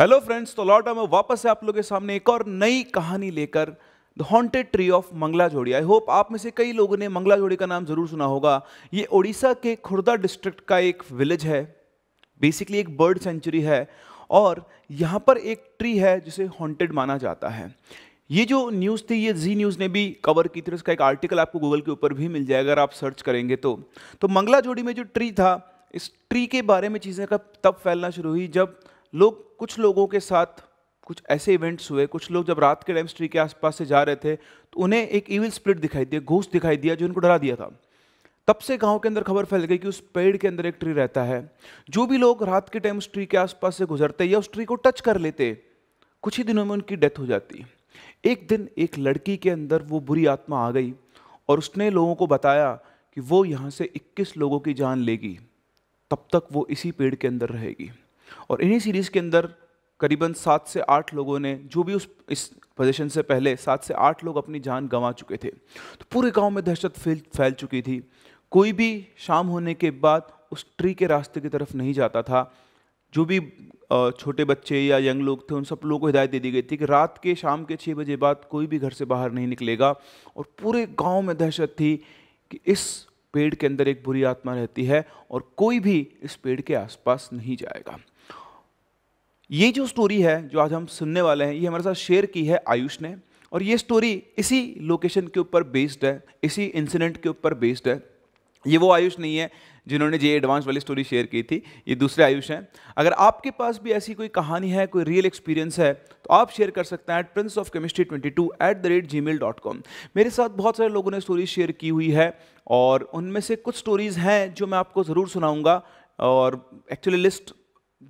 Hello friends तो लौटा मैं वापस से आप लोगों के सामने एक और नई कहानी लेकर the haunted tree of Mangalajodi I hope आप में से कई लोगों ने मंगला जोड़ी का नाम ज़रूर सुना होगा ये ओडिशा के खुर्दा डिस्ट्रिक्ट का एक विलेज है बेसिकली एक बर्ड सेंचुरी है और यहाँ पर एक ट्री है जिसे हॉन्टेड माना जाता है ये जो न्यूज़ थी ये जी न्यूज़ ने भी कवर की थी उसका एक आर्टिकल आपको गूगल के ऊपर भी मिल जाएगा अगर आप सर्च करेंगे तो तो मंगला जोड़ी में जो ट्री था इस ट्री के बारे में चीज़ें कब तब फैलना शुरू हुई जब लोग कुछ लोगों के साथ कुछ ऐसे इवेंट्स हुए कुछ लोग जब रात के टाइम स्ट्री के आसपास से जा रहे थे तो उन्हें एक इविल स्प्लिट दिखाई दिया घोष दिखाई दिया जो उनको डरा दिया था तब से गांव के अंदर खबर फैल गई कि उस पेड़ के अंदर एक ट्री रहता है जो भी लोग रात के टाइम उस ट्री के आसपास से गुजरते या उस ट्री को टच कर लेते कुछ ही दिनों में उनकी डेथ हो जाती एक दिन एक लड़की के अंदर वो बुरी आत्मा आ गई और उसने लोगों को बताया कि वो यहाँ से 21 लोगों की जान लेगी तब तक वो इसी पेड़ के अंदर रहेगी और इन्हीं सीरीज़ के अंदर करीबन सात से आठ लोगों ने जो भी उस इस पोजीशन से पहले सात से आठ लोग अपनी जान गंवा चुके थे तो पूरे गांव में दहशत फैल फैल चुकी थी कोई भी शाम होने के बाद उस ट्री के रास्ते की तरफ नहीं जाता था जो भी छोटे बच्चे या यंग लोग थे उन सब लोगों को हिदायत दे दी गई थी कि रात के शाम के छः बजे बाद कोई भी घर से बाहर नहीं निकलेगा और पूरे गांव में दहशत थी कि इस पेड़ के अंदर एक बुरी आत्मा रहती है और कोई भी इस पेड़ के आसपास नहीं जाएगा ये जो स्टोरी है जो आज हम सुनने वाले हैं ये हमारे साथ शेयर की है आयुष ने और ये स्टोरी इसी लोकेशन के ऊपर बेस्ड है इसी इंसिडेंट के ऊपर बेस्ड है ये वो आयुष नहीं है जिन्होंने जे एडवांस वाली स्टोरी शेयर की थी ये दूसरे आयुष हैं अगर आपके पास भी ऐसी कोई कहानी है कोई रियल एक्सपीरियंस है तो आप शेयर कर सकते हैं at prince of chemistry twenty two at the rate Gmail dot com मेरे साथ बहुत सारे लोगों ने स्टोरी शेयर की हुई है और उनमें से कुछ स्टोरीज़ हैं जो मैं आपको ज़रूर सुनाऊँगा और एक्चुअली लिस्ट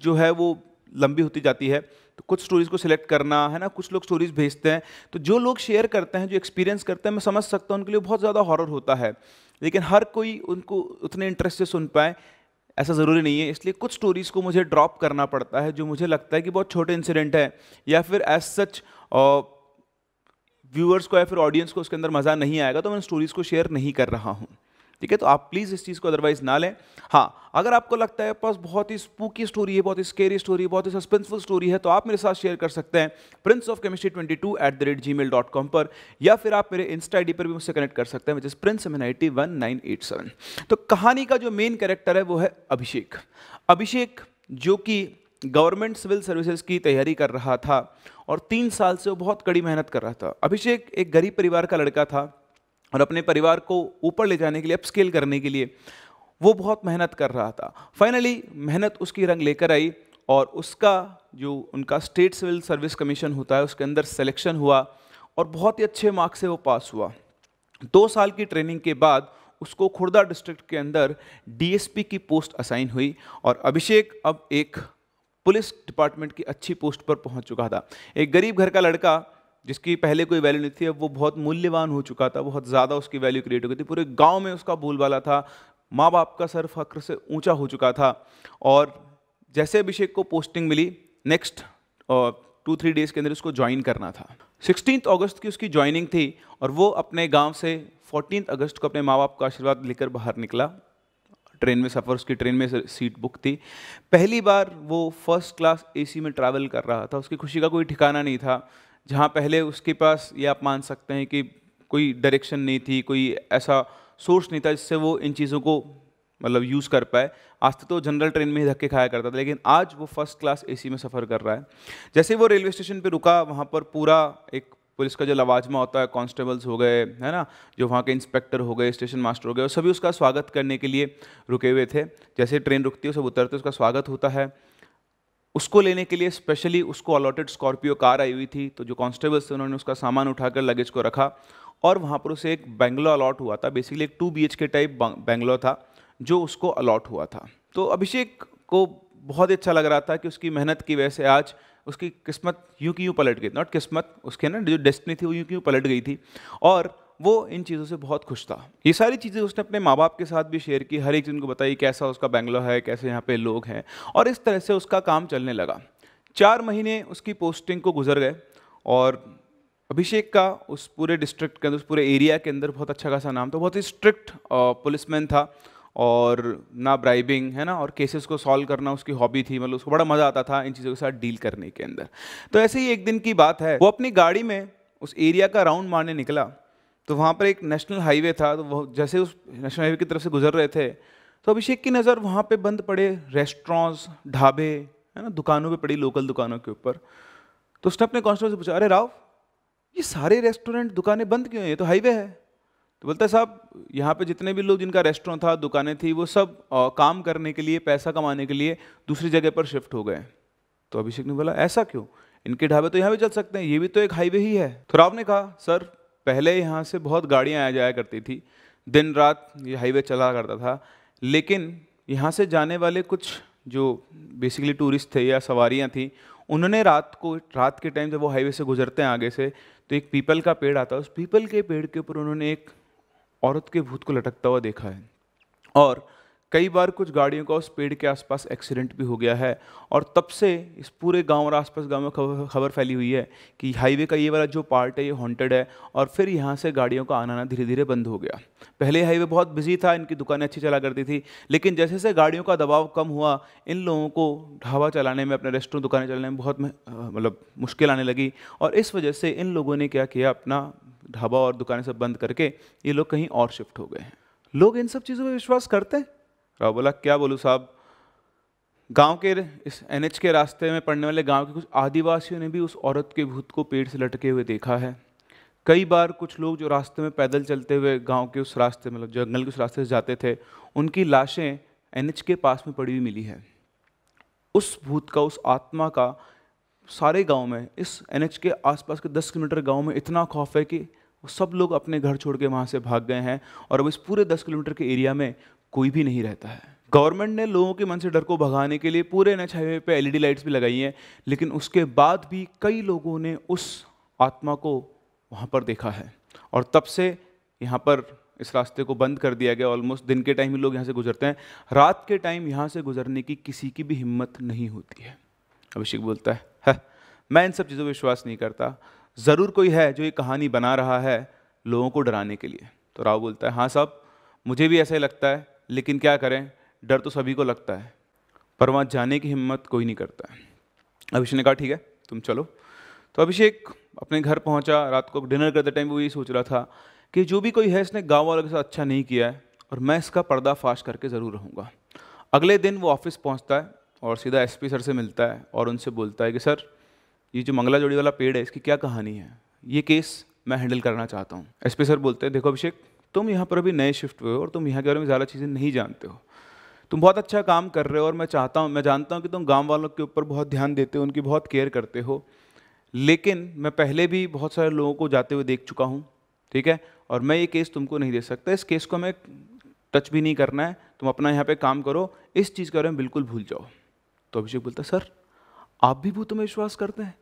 जो है वो लंबी होती जाती है तो कुछ स्टोरीज़ को सिलेक्ट करना है ना कुछ लोग स्टोरीज़ भेजते हैं तो जो लोग शेयर करते हैं जो एक्सपीरियंस करते हैं मैं समझ सकता हूँ उनके लिए बहुत ज़्यादा हॉरर होता है लेकिन हर कोई उनको उतने इंटरेस्ट से सुन पाए ऐसा ज़रूरी नहीं है इसलिए कुछ स्टोरीज़ को मुझे ड्रॉप करना पड़ता है जो मुझे लगता है कि बहुत छोटे इंसिडेंट हैं या फिर एज सच व्यूअर्स को या फिर ऑडियंस को उसके अंदर मज़ा नहीं आएगा तो मैं स्टोरीज़ को शेयर नहीं कर रहा हूँ ठीक है तो आप प्लीज़ इस चीज़ को अदरवाइज ना लें हाँ अगर आपको लगता है पास बहुत ही स्पूकी स्टोरी है बहुत ही स्केरी स्टोरी है बहुत ही सस्पेंसफुल स्टोरी है तो आप मेरे साथ शेयर कर सकते हैं prince of chemistry twenty two at the rate Gmail dot com पर या फिर आप मेरे इंस्टा आई पर भी मुझसे कनेक्ट कर सकते हैं which is prince M I one nine eight seven तो कहानी का जो मेन कैरेक्टर है वो है अभिषेक अभिषेक जो कि गवर्नमेंट सिविल सर्विसेज की तैयारी कर रहा था और तीन साल से वो बहुत कड़ी मेहनत कर रहा था अभिषेक एक गरीब परिवार का लड़का था और अपने परिवार को ऊपर ले जाने के लिए अपस्केल करने के लिए वो बहुत मेहनत कर रहा था फाइनली मेहनत उसकी रंग लेकर आई और उसका जो उनका स्टेट सिविल सर्विस कमीशन होता है उसके अंदर सिलेक्शन हुआ और बहुत ही अच्छे मार्क्स से वो पास हुआ दो साल की ट्रेनिंग के बाद उसको खुर्दा डिस्ट्रिक्ट के अंदर डीएसपी की पोस्ट असाइन हुई और अभिषेक अब एक पुलिस डिपार्टमेंट की अच्छी पोस्ट पर पहुंच चुका था एक गरीब घर का लड़का जिसकी पहले कोई वैल्यू नहीं थी अब वो बहुत मूल्यवान हो चुका था बहुत ज़्यादा उसकी वैल्यू क्रिएट हो गई थी पूरे गांव में उसका बोलबाला था माँ बाप का सर फख्र से ऊंचा हो चुका था और जैसे अभिषेक को पोस्टिंग मिली नेक्स्ट टू थ्री डेज़ के अंदर उसको ज्वाइन करना था सिक्सटीन अगस्त की उसकी ज्वाइनिंग थी और वो अपने गाँव से फोर्टीन अगस्त को अपने माँ बाप का आशीर्वाद लेकर बाहर निकला ट्रेन में सफ़र उसकी ट्रेन में सीट बुक थी पहली बार वो फर्स्ट क्लास एसी में ट्रैवल कर रहा था उसकी खुशी का कोई ठिकाना नहीं था जहाँ पहले उसके पास ये आप मान सकते हैं कि कोई डायरेक्शन नहीं थी कोई ऐसा सोर्स नहीं था जिससे वो इन चीज़ों को मतलब यूज़ कर पाए आज तक तो जनरल ट्रेन में ही धक्के खाया करता था लेकिन आज वो फर्स्ट क्लास एसी में सफ़र कर रहा है जैसे वो रेलवे स्टेशन पे रुका वहाँ पर पूरा एक पुलिस का जो लवाजमा होता है कांस्टेबल्स हो गए है ना जो वहाँ के इंस्पेक्टर हो गए स्टेशन मास्टर हो गए और सभी उसका स्वागत करने के लिए रुके हुए थे जैसे ट्रेन रुकती है सब उतरते उसका स्वागत होता है उसको लेने के लिए स्पेशली उसको अलॉटेड स्कॉर्पियो कार आई हुई थी तो जो कॉन्स्टेबल्स थे उन्होंने उसका सामान उठाकर लगेज को रखा और वहाँ पर उसे एक बैंगलो अलॉट हुआ था बेसिकली एक two B K type bungalow था जो उसको अलॉट हुआ था तो अभिषेक को बहुत अच्छा लग रहा था कि उसकी मेहनत की वजह से आज उसकी किस्मत यूँ की यूँ पलट गई नॉट किस्मत उसके ना जो डेस्टनी थी वो यूँ की यूँ पलट गई थी और वो इन चीज़ों से बहुत खुश था ये सारी चीज़ें उसने अपने माँ बाप के साथ भी शेयर की हर एक चीज़ को बताई कैसा उसका बैंगलोर है कैसे यहाँ पे लोग हैं और इस तरह से उसका काम चलने लगा चार महीने उसकी पोस्टिंग को गुजर गए और अभिषेक का उस पूरे डिस्ट्रिक्ट के अंदर उस पूरे एरिया के अंदर बहुत अच्छा खासा नाम था बहुत ही स्ट्रिक्ट पुलिसमैन था और ना ब्राइबिंग है ना और केसेस को सॉल्व करना उसकी हॉबी थी मतलब उसको बड़ा मज़ा आता था इन चीज़ों के साथ डील करने के अंदर तो ऐसे ही एक दिन की बात है वो अपनी गाड़ी में उस एरिया का राउंड मारने निकला तो वहाँ पर एक नेशनल हाईवे था तो वह जैसे उस नेशनल हाईवे की तरफ से गुजर रहे थे तो अभिषेक की नज़र वहाँ पे बंद पड़े रेस्टोरेंट्स ढाबे है ना दुकानों पे पड़ी लोकल दुकानों के ऊपर तो उसने अपने कॉन्स्टेबल से पूछा अरे राव ये सारे रेस्टोरेंट दुकानें बंद क्यों हैं ये तो हाईवे है तो बोलता है साहब यहाँ पे जितने भी लोग जिनका रेस्टोरेंट था दुकानें थी वो सब काम करने के लिए पैसा कमाने के लिए दूसरी जगह पर शिफ्ट हो गए तो अभिषेक ने बोला ऐसा क्यों इनके ढाबे तो यहाँ भी चल सकते हैं ये भी तो एक हाईवे ही है तो राव ने कहा सर पहले यहाँ से बहुत गाड़ियाँ आ जाया करती थी दिन रात ये हाईवे चला करता था लेकिन यहाँ से जाने वाले कुछ जो बेसिकली टूरिस्ट थे या सवारियाँ थी उन्होंने रात को रात के टाइम जब वो हाईवे से गुजरते हैं आगे से तो एक पीपल का पेड़ आता है उस पीपल के पेड़ के ऊपर उन्होंने एक औरत के भूत को लटकता हुआ देखा है और कई बार कुछ गाड़ियों का उस पेड़ के आसपास एक्सीडेंट भी हो गया है और तब से इस पूरे गांव और आसपास गांव में खबर फैली हुई है कि हाईवे का ये वाला जो पार्ट है ये हॉन्टेड है और फिर यहाँ से गाड़ियों का आना आना धीरे धीरे बंद हो गया पहले हाईवे बहुत बिजी था इनकी दुकानें अच्छी चला करती थी लेकिन जैसे जैसे गाड़ियों का दबाव कम हुआ इन लोगों को ढाबा चलाने में अपने रेस्टोरेंट दुकानें चलाने में बहुत मतलब मुश्किल आने लगी और इस वजह से इन लोगों ने क्या किया अपना ढाबा और दुकानें सब बंद करके ये लोग कहीं और शिफ्ट हो गए हैं लोग इन सब चीज़ों पर विश्वास करते हैं राव बोला क्या बोलूँ साहब गांव के इस एनएच के रास्ते में पड़ने वाले गांव के कुछ आदिवासियों ने भी उस औरत के भूत को पेड़ से लटके हुए देखा है कई बार कुछ लोग जो रास्ते में पैदल चलते हुए गांव के उस रास्ते मतलब जंगल के उस रास्ते से जाते थे उनकी लाशें एनएच के पास में पड़ी हुई मिली है उस भूत का उस आत्मा का सारे गांव में इस एनएच के आसपास के 10 किलोमीटर गांव में इतना खौफ है कि सब लोग अपने घर छोड़ के वहाँ से भाग गए हैं और अब इस पूरे 10 किलोमीटर के एरिया में कोई भी नहीं रहता है गवर्नमेंट ने लोगों के मन से डर को भगाने के लिए पूरे एन हाईवे पर एल लाइट्स भी लगाई हैं लेकिन उसके बाद भी कई लोगों ने उस आत्मा को वहाँ पर देखा है और तब से यहाँ पर इस रास्ते को बंद कर दिया गया ऑलमोस्ट दिन के टाइम ही लोग यहाँ से गुजरते हैं रात के टाइम यहाँ से गुजरने की किसी की भी हिम्मत नहीं होती है अभिषेक बोलता है, है मैं इन सब चीज़ों पर विश्वास नहीं करता ज़रूर कोई है जो ये कहानी बना रहा है लोगों को डराने के लिए तो राव बोलता है हाँ साहब मुझे भी ऐसा ही लगता है लेकिन क्या करें डर तो सभी को लगता है पर वहाँ जाने की हिम्मत कोई नहीं करता है अभिषेक ने कहा ठीक है तुम चलो तो अभिषेक अपने घर पहुँचा रात को डिनर करते टाइम वो यही सोच रहा था कि जो भी कोई है इसने गाँव वालों के साथ अच्छा नहीं किया है और मैं इसका पर्दाफाश करके ज़रूर रहूँगा अगले दिन वो ऑफिस पहुँचता है और सीधा एस सर से मिलता है और उनसे बोलता है कि सर ये जो मंगला जोड़ी वाला पेड़ है इसकी क्या कहानी है ये केस मैं हैंडल करना चाहता हूँ एस सर बोलते हैं देखो अभिषेक तुम यहाँ पर अभी नए शिफ्ट हुए हो और तुम यहाँ के बारे में ज़्यादा चीज़ें नहीं जानते हो तुम बहुत अच्छा काम कर रहे हो और मैं चाहता हूँ मैं जानता हूँ कि तुम गाँव वालों के ऊपर बहुत ध्यान देते हो उनकी बहुत केयर करते हो लेकिन मैं पहले भी बहुत सारे लोगों को जाते हुए देख चुका हूँ ठीक है और मैं ये केस तुमको नहीं दे सकता इस केस को हमें टच भी नहीं करना है तुम अपना यहाँ पे काम करो इस चीज़ के बारे में बिल्कुल भूल जाओ तो अभिषेक बोलता सर आप भी भूतों में विश्वास करते हैं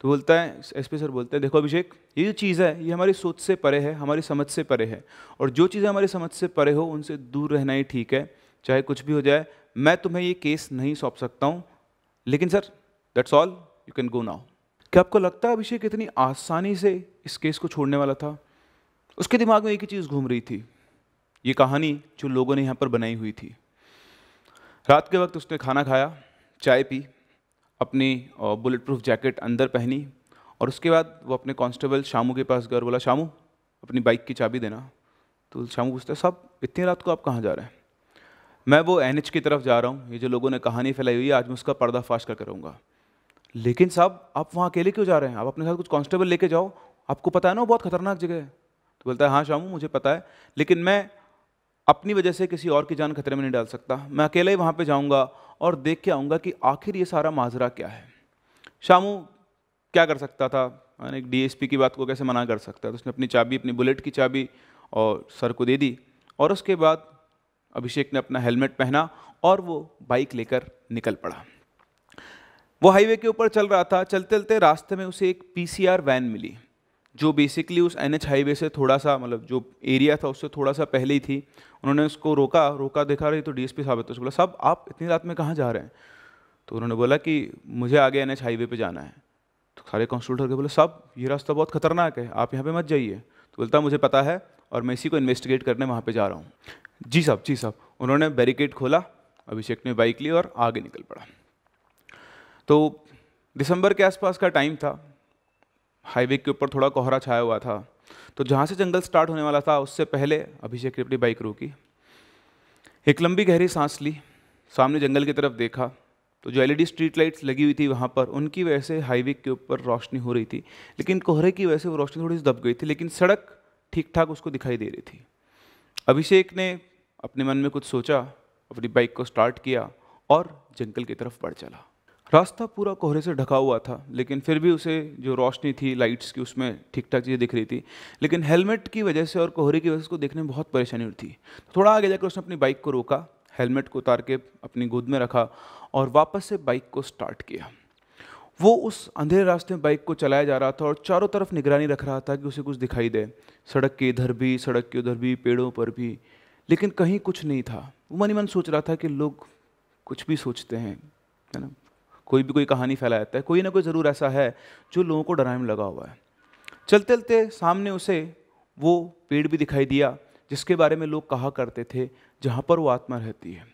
तो बोलता है एस पी सर बोलते हैं देखो अभिषेक ये जो चीज़ है ये हमारी सोच से परे है हमारी समझ से परे है और जो चीज़ें हमारी समझ से परे हो उनसे दूर रहना ही ठीक है चाहे कुछ भी हो जाए मैं तुम्हें ये केस नहीं सौंप सकता हूँ लेकिन sir that's all you can go now क्या आपको लगता है अभिषेक इतनी आसानी से इस केस को छोड़ने वाला था उसके दिमाग में एक ही चीज़ घूम रही थी ये कहानी जो लोगों ने यहाँ पर बनाई हुई थी रात के वक्त उसने खाना खाया चाय पी अपनी बुलेट प्रूफ जैकेट अंदर पहनी और उसके बाद वो अपने कांस्टेबल शामू के पास गए और बोला शामू अपनी बाइक की चाबी देना तो शामू पूछता है साहब इतनी रात को आप कहाँ जा रहे हैं मैं वो एन की तरफ जा रहा हूँ ये जो लोगों ने कहानी फैलाई हुई है आज मैं उसका पर्दाफाश कर करूँगा लेकिन साहब आप वहाँ अकेले क्यों जा रहे हैं आप अपने साथ कुछ कांस्टेबल लेके जाओ आपको पता है ना वो बहुत खतरनाक जगह है तो बोलता है हाँ शामू मुझे पता है लेकिन मैं अपनी वजह से किसी और की जान खतरे में नहीं डाल सकता मैं अकेला ही वहाँ पर जाऊँगा और देख के आऊँगा कि आखिर ये सारा माजरा क्या है शामू क्या कर सकता था मैंने एक डी की बात को कैसे मना कर सकता है तो उसने अपनी चाबी अपनी बुलेट की चाबी और सर को दे दी और उसके बाद अभिषेक ने अपना हेलमेट पहना और वो बाइक लेकर निकल पड़ा वो हाईवे के ऊपर चल रहा था चलते चलते रास्ते में उसे एक पीसीआर वैन मिली जो बेसिकली उस एन हाईवे से थोड़ा सा मतलब जो एरिया था उससे थोड़ा सा पहले ही थी उन्होंने उसको रोका रोका देखा रही तो डी एस पी साहब तो बोला साहब आप इतनी रात में कहाँ जा रहे हैं तो उन्होंने बोला कि मुझे आगे एन हाईवे पर जाना है तो सारे कॉन्स्टेबल के बोले साहब ये रास्ता बहुत खतरनाक है आप यहाँ पर मत जाइए तो बोलता मुझे पता है और मैं इसी को इन्वेस्टिगेट करने वहाँ पर जा रहा हूँ जी साहब जी साहब उन्होंने बैरिकेड खोला अभिषेक ने बाइक ली और आगे निकल पड़ा तो दिसंबर के आसपास का टाइम था हाईवे के ऊपर थोड़ा कोहरा छाया हुआ था तो जहाँ से जंगल स्टार्ट होने वाला था उससे पहले अभिषेक ने अपनी बाइक रोकी एक लंबी गहरी सांस ली सामने जंगल की तरफ देखा तो जो एलईडी स्ट्रीट लाइट्स लगी हुई थी वहाँ पर उनकी वजह से हाईवे के ऊपर रोशनी हो रही थी लेकिन कोहरे की वजह से वो रोशनी थोड़ी सी दब गई थी लेकिन सड़क ठीक ठाक उसको दिखाई दे रही थी अभिषेक ने अपने मन में कुछ सोचा अपनी बाइक को स्टार्ट किया और जंगल की तरफ बढ़ चला रास्ता पूरा कोहरे से ढका हुआ था लेकिन फिर भी उसे जो रोशनी थी लाइट्स की उसमें ठीक ठाक चीज़ें दिख रही थी लेकिन हेलमेट की वजह से और कोहरे की वजह से उसको देखने में बहुत परेशानी हुई थी थोड़ा आगे जाकर उसने अपनी बाइक को रोका हेलमेट को उतार के अपनी गोद में रखा और वापस से बाइक को स्टार्ट किया वो उस अंधेरे रास्ते में बाइक को चलाया जा रहा था और चारों तरफ निगरानी रख रहा था कि उसे कुछ दिखाई दे सड़क के इधर भी सड़क के उधर भी पेड़ों पर भी लेकिन कहीं कुछ नहीं था वो मन ही मन सोच रहा था कि लोग कुछ भी सोचते हैं है ना कोई भी कोई कहानी फैला जाता है कोई ना कोई ज़रूर ऐसा है जो लोगों को डराने में लगा हुआ है चलते चलते सामने उसे वो पेड़ भी दिखाई दिया जिसके बारे में लोग कहा करते थे जहाँ पर वो आत्मा रहती है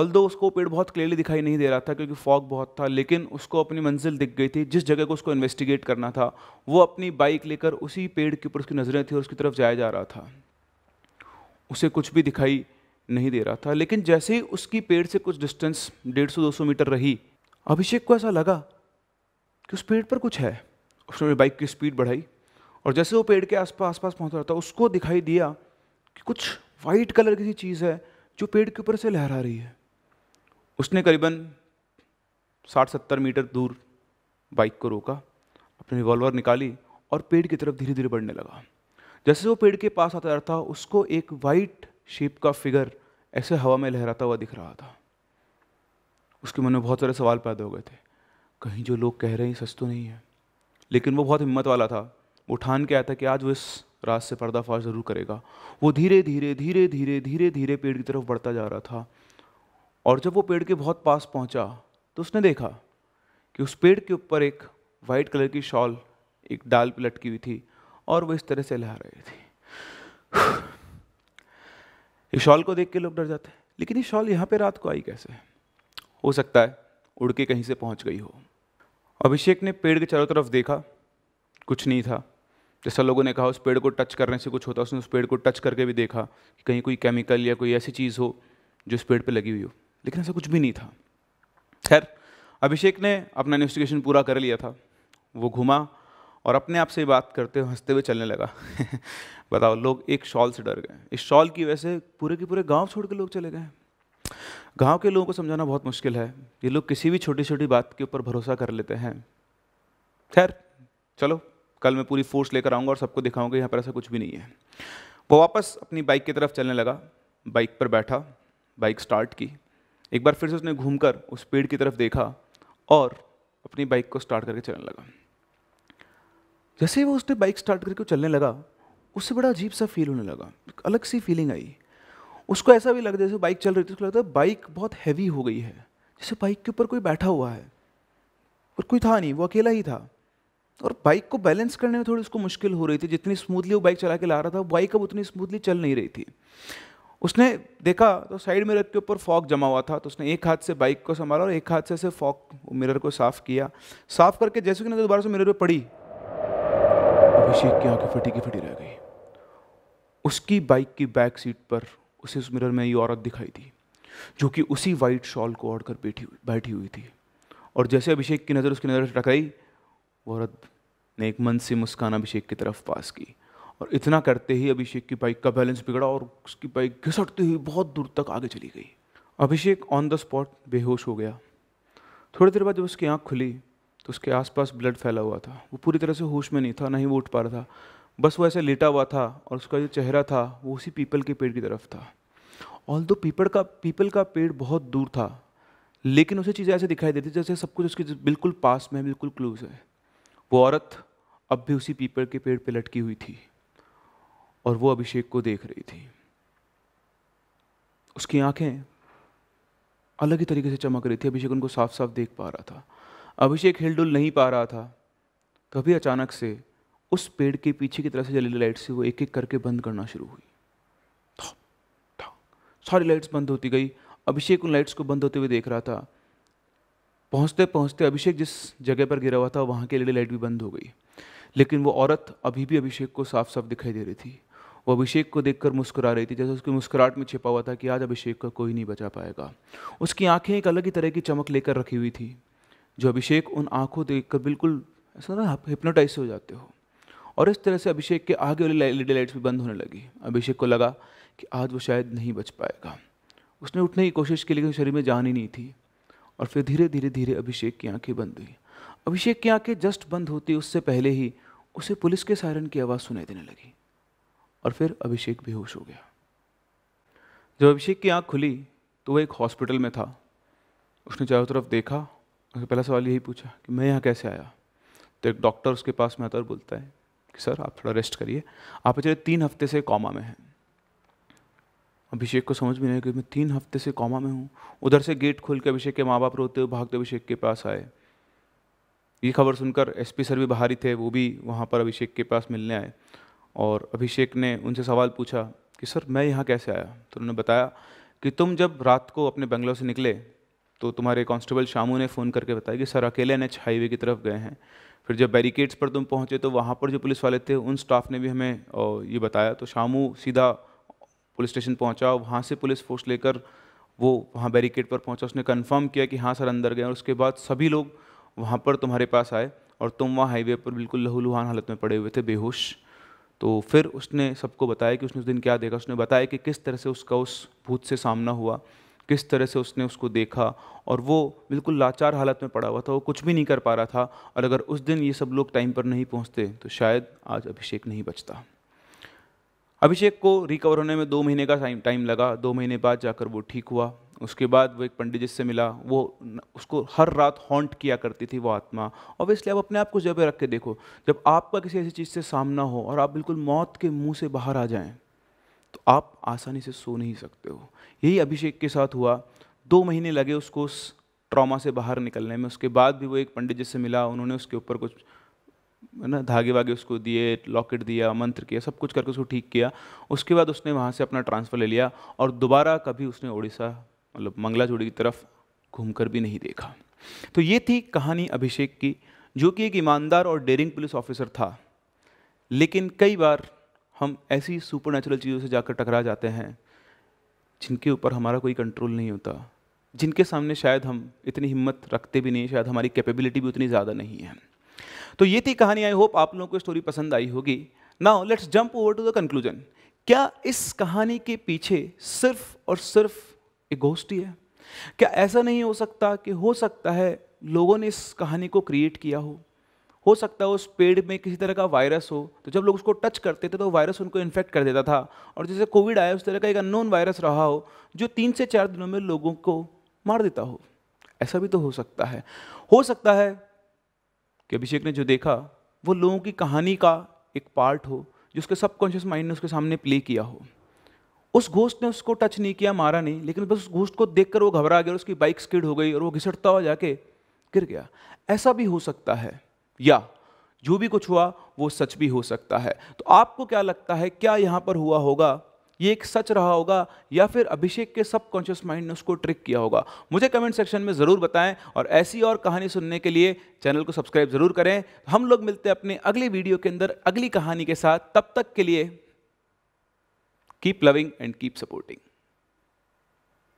ऑल उसको पेड़ बहुत क्लियरली दिखाई नहीं दे रहा था क्योंकि फॉग बहुत था लेकिन उसको अपनी मंजिल दिख गई थी जिस जगह को उसको इन्वेस्टिगेट करना था वो अपनी बाइक लेकर उसी पेड़ के ऊपर उसकी नज़रें थी और उसकी तरफ जाया जा रहा था उसे कुछ भी दिखाई नहीं दे रहा था लेकिन जैसे ही उसकी पेड़ से कुछ डिस्टेंस डेढ़ सौ दो सौ मीटर रही अभिषेक को ऐसा लगा कि उस पेड़ पर कुछ है उसने बाइक की स्पीड बढ़ाई और जैसे वो पेड़ के आसपास आसपास पहुंच रहा था उसको दिखाई दिया कि कुछ वाइट कलर की चीज़ है जो पेड़ के ऊपर से लहरा रही है उसने करीबन साठ सत्तर मीटर दूर बाइक को रोका अपनी रिवॉल्वर निकाली और पेड़ की तरफ धीरे धीरे बढ़ने लगा जैसे वो पेड़ के पास आता था उसको एक वाइट शीप का फिगर ऐसे हवा में लहराता हुआ दिख रहा था उसके मन में बहुत सारे सवाल पैदा हो गए थे कहीं जो लोग कह रहे हैं सच तो नहीं है लेकिन वो बहुत हिम्मत वाला था वो ठान के आया था कि आज वो इस रात से पर्दाफाश ज़रूर करेगा वो धीरे धीरे धीरे धीरे धीरे धीरे पेड़ की तरफ बढ़ता जा रहा था और जब वो पेड़ के बहुत पास पहुंचा तो उसने देखा कि उस पेड़ के ऊपर एक वाइट कलर की शॉल एक डाल पर लटकी हुई थी और वो इस तरह से लहरा रही थी ये शॉल को देख के लोग डर जाते हैं लेकिन ये शॉल यहाँ पे रात को आई कैसे हो सकता है उड़ के कहीं से पहुँच गई हो अभिषेक ने पेड़ के चारों तरफ देखा कुछ नहीं था जैसा लोगों ने कहा उस पेड़ को टच करने से कुछ होता उसने उस पेड़ को टच करके भी देखा कि कहीं कोई केमिकल या कोई ऐसी चीज़ हो जो उस पेड़ पे लगी हुई हो लेकिन ऐसा कुछ भी नहीं था खैर अभिषेक ने अपना इन्वेस्टिगेशन पूरा कर लिया था वो घुमा और अपने आप से ही बात करते हुए हंसते हुए चलने लगा बताओ लोग एक शॉल से डर गए इस शॉल की वजह से पूरे के पूरे गांव छोड़ के लोग चले गए गांव के लोगों को समझाना बहुत मुश्किल है ये लोग किसी भी छोटी छोटी बात के ऊपर भरोसा कर लेते हैं खैर चलो कल मैं पूरी फोर्स लेकर आऊँगा और सबको दिखाऊंगा यहाँ पर ऐसा कुछ भी नहीं है वो वापस अपनी बाइक की तरफ चलने लगा बाइक पर बैठा बाइक स्टार्ट की एक बार फिर से उसने घूमकर उस पेड़ की तरफ देखा और अपनी बाइक को स्टार्ट करके चलने लगा जैसे ही वो उसने बाइक स्टार्ट करके चलने लगा उससे बड़ा अजीब सा फील होने लगा अलग सी फीलिंग आई उसको ऐसा भी है जैसे बाइक चल रही थी उसको लगता है बाइक बहुत हैवी हो गई है जैसे बाइक के ऊपर कोई बैठा हुआ है और कोई था नहीं वो अकेला ही था और बाइक को बैलेंस करने में थोड़ी उसको मुश्किल हो रही थी जितनी स्मूथली वो बाइक चला के ला रहा था बाइक अब उतनी स्मूथली चल नहीं रही थी उसने देखा तो साइड मिरर के ऊपर फॉग जमा हुआ था तो उसने एक हाथ से बाइक को संभाला और एक हाथ से ऐसे फॉग मिरर को साफ़ किया साफ़ करके जैसे कि दोबारा से मिरर पर पड़ी अभिषेक की आंखें फटी की फटी रह गई उसकी बाइक की बैक सीट पर उसे उस मिरर में ये औरत दिखाई दी जो कि उसी वाइट शॉल को ओढ़ कर बैठी बैठी हुई थी और जैसे अभिषेक की नज़र उसकी नज़र से टकराई वो औरत ने एक मन से मुस्कान अभिषेक की तरफ पास की और इतना करते ही अभिषेक की बाइक का बैलेंस बिगड़ा और उसकी बाइक घिसटती हुई बहुत दूर तक आगे चली गई अभिषेक ऑन द स्पॉट बेहोश हो गया थोड़ी देर बाद जब उसकी आँख खुली तो उसके आसपास ब्लड फैला हुआ था वो पूरी तरह से होश में नहीं था ना ही वो उठ पा रहा था बस वो ऐसे लेटा हुआ था और उसका जो चेहरा था वो उसी पीपल के पेड़ की तरफ था ऑल दो पीपल का पीपल का पेड़ बहुत दूर था लेकिन उसे चीज़ें ऐसे दिखाई देती जैसे सब कुछ उसके बिल्कुल पास में बिल्कुल क्लोज है वो औरत अब भी उसी पीपल के पेड़ पे लटकी हुई थी और वो अभिषेक को देख रही थी उसकी आंखें अलग ही तरीके से चमक रही थी अभिषेक उनको साफ साफ देख पा रहा था अभिषेक हिलडुल नहीं पा रहा था तभी अचानक से उस पेड़ के पीछे की तरफ से जली लाइट से वो एक एक करके बंद करना शुरू हुई था, था। सारी लाइट्स बंद होती गई अभिषेक उन लाइट्स को बंद होते हुए देख रहा था पहुंचते पहुंचते अभिषेक जिस जगह पर गिरा हुआ था वहाँ की एलईडी लाइट भी बंद हो गई लेकिन वो औरत अभी भी अभिषेक को साफ साफ दिखाई दे रही थी वो अभिषेक को देखकर मुस्कुरा रही थी जैसे उसकी मुस्कुराहट में छिपा हुआ था कि आज अभिषेक का कोई नहीं बचा पाएगा उसकी आंखें एक अलग ही तरह की चमक लेकर रखी हुई थी जो अभिषेक उन आँखों देख कर बिल्कुल ऐसा ना आप हिप्नोटाइज से हो जाते हो और इस तरह से अभिषेक के आगे वाली एल ई लाइट्स भी बंद होने लगी अभिषेक को लगा कि आज वो शायद नहीं बच पाएगा उसने उठने की कोशिश की लेकिन शरीर में जान ही नहीं थी और फिर धीरे धीरे धीरे अभिषेक की आंखें बंद हुई अभिषेक की आंखें जस्ट बंद होती उससे पहले ही उसे पुलिस के सायरन की आवाज़ सुनाई देने लगी और फिर अभिषेक बेहोश हो गया जब अभिषेक की आंख खुली तो वह एक हॉस्पिटल में था उसने चारों तरफ देखा उसका पहला सवाल यही पूछा कि मैं यहाँ कैसे आया तो एक डॉक्टर उसके पास में आता और बोलता है कि सर आप थोड़ा रेस्ट करिए आप बेचारे तीन हफ्ते से कॉमा में हैं अभिषेक को समझ भी नहीं कि मैं तीन हफ्ते से कॉमा में हूँ उधर से गेट खोल के अभिषेक के माँ बाप रोते हुए भागते अभिषेक के पास आए ये खबर सुनकर एसपी सर भी बाहर ही थे वो भी वहाँ पर अभिषेक के पास मिलने आए और अभिषेक ने उनसे सवाल पूछा कि सर मैं यहाँ कैसे आया तो उन्होंने बताया कि तुम जब रात को अपने बंगलों से निकले तो तुम्हारे कांस्टेबल शामू ने फ़ोन करके बताया कि सर अकेले एन एच हाईवे की तरफ गए हैं फिर जब बैरिकेड्स पर तुम पहुँचे तो वहाँ पर जो पुलिस वाले थे उन स्टाफ ने भी हमें ये बताया तो शामू सीधा पुलिस स्टेशन पहुँचा वहाँ से पुलिस फोर्स लेकर वो वहाँ बैरिकेड पर पहुँचा उसने कन्फर्म किया कि हाँ सर अंदर गए और उसके बाद सभी लोग वहाँ पर तुम्हारे पास आए और तुम वहाँ हाईवे पर बिल्कुल लहूलुहान हालत में पड़े हुए थे बेहोश तो फिर उसने सबको बताया कि उसने उस दिन क्या देखा उसने बताया कि किस तरह से उसका उस भूत से सामना हुआ किस तरह से उसने उसको देखा और वो बिल्कुल लाचार हालत में पड़ा हुआ था वो कुछ भी नहीं कर पा रहा था और अगर उस दिन ये सब लोग टाइम पर नहीं पहुँचते तो शायद आज अभिषेक नहीं बचता अभिषेक को रिकवर होने में दो महीने का टाइम टाइम लगा दो महीने बाद जाकर वो ठीक हुआ उसके बाद वो एक पंडित जी से मिला वो उसको हर रात हॉन्ट किया करती थी वो आत्मा ऑब्वियसली आप अपने आप को जब रख के देखो जब आपका किसी ऐसी चीज़ से सामना हो और आप बिल्कुल मौत के मुंह से बाहर आ जाएं तो आप आसानी से सो नहीं सकते हो यही अभिषेक के साथ हुआ दो महीने लगे उसको उस ट्रॉमा से बाहर निकलने में उसके बाद भी वो एक पंडित जी से मिला उन्होंने उसके ऊपर कुछ है ना धागे वागे उसको दिए लॉकेट दिया मंत्र किया सब कुछ करके उसको ठीक किया उसके बाद उसने वहाँ से अपना ट्रांसफ़र ले लिया और दोबारा कभी उसने उड़ीसा मतलब जोड़ी की तरफ घूम भी नहीं देखा तो ये थी कहानी अभिषेक की जो कि एक ईमानदार और डेरिंग पुलिस ऑफिसर था लेकिन कई बार हम ऐसी सुपर चीज़ों से जाकर टकरा जाते हैं जिनके ऊपर हमारा कोई कंट्रोल नहीं होता जिनके सामने शायद हम इतनी हिम्मत रखते भी नहीं शायद हमारी कैपेबिलिटी भी उतनी ज़्यादा नहीं है तो ये थी कहानी आई होप आप लोगों को स्टोरी पसंद आई होगी now let's jump over to the conclusion क्या इस कहानी के पीछे सिर्फ और सिर्फ एक गोष्ठी है क्या ऐसा नहीं हो सकता कि हो सकता है लोगों ने इस कहानी को क्रिएट किया हो हो सकता है उस पेड़ में किसी तरह का वायरस हो तो जब लोग उसको टच करते थे तो वायरस उनको इन्फेक्ट कर देता था और जैसे कोविड आया उस तरह का एक अननोन वायरस रहा हो जो तीन से चार दिनों में लोगों को मार देता हो ऐसा भी तो हो सकता है हो सकता है कि अभिषेक ने जो देखा वो लोगों की कहानी का एक पार्ट हो जो उसके सबकॉन्शियस माइंड ने उसके सामने प्ले किया हो उस घोष्ट ने उसको टच नहीं किया मारा नहीं लेकिन बस उस घोष्ट को देख वो घबरा गया और उसकी बाइक स्किड हो गई और वो घिसटता हुआ जाके गिर गया ऐसा भी हो सकता है या जो भी कुछ हुआ वो सच भी हो सकता है तो आपको क्या लगता है क्या यहाँ पर हुआ होगा ये एक सच रहा होगा या फिर अभिषेक के सब कॉन्शियस माइंड ने उसको ट्रिक किया होगा मुझे कमेंट सेक्शन में ज़रूर बताएं और ऐसी और कहानी सुनने के लिए चैनल को सब्सक्राइब ज़रूर करें हम लोग मिलते हैं अपने अगले वीडियो के अंदर अगली कहानी के साथ तब तक के लिए keep loving and keep supporting